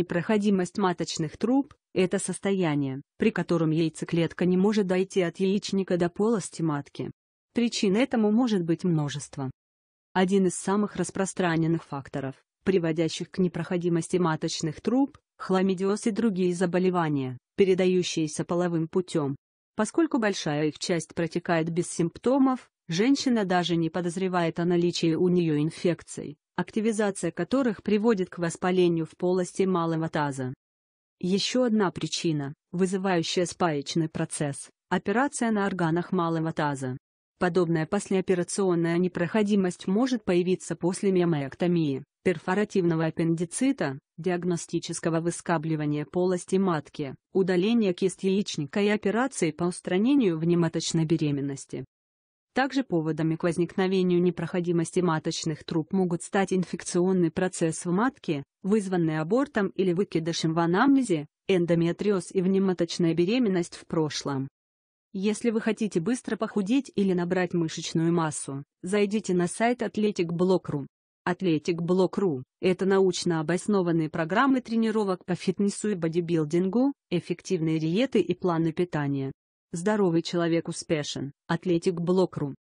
Непроходимость маточных труб – это состояние, при котором яйцеклетка не может дойти от яичника до полости матки. Причин этому может быть множество. Один из самых распространенных факторов, приводящих к непроходимости маточных труб, хламидиоз и другие заболевания, передающиеся половым путем. Поскольку большая их часть протекает без симптомов, женщина даже не подозревает о наличии у нее инфекций, активизация которых приводит к воспалению в полости малого таза. Еще одна причина, вызывающая спаечный процесс – операция на органах малого таза. Подобная послеоперационная непроходимость может появиться после миомэктомии, перфоративного аппендицита, диагностического выскабливания полости матки, удаления кисти яичника и операции по устранению внематочной беременности. Также поводами к возникновению непроходимости маточных труб могут стать инфекционный процесс в матке, вызванный абортом или выкидышем в анамнезе, эндометриоз и внематочная беременность в прошлом. Если вы хотите быстро похудеть или набрать мышечную массу, зайдите на сайт athleticblock.ru. Athletic.Block.ru – это научно обоснованные программы тренировок по фитнесу и бодибилдингу, эффективные диеты и планы питания. Здоровый человек успешен. Атлетик Блокрум.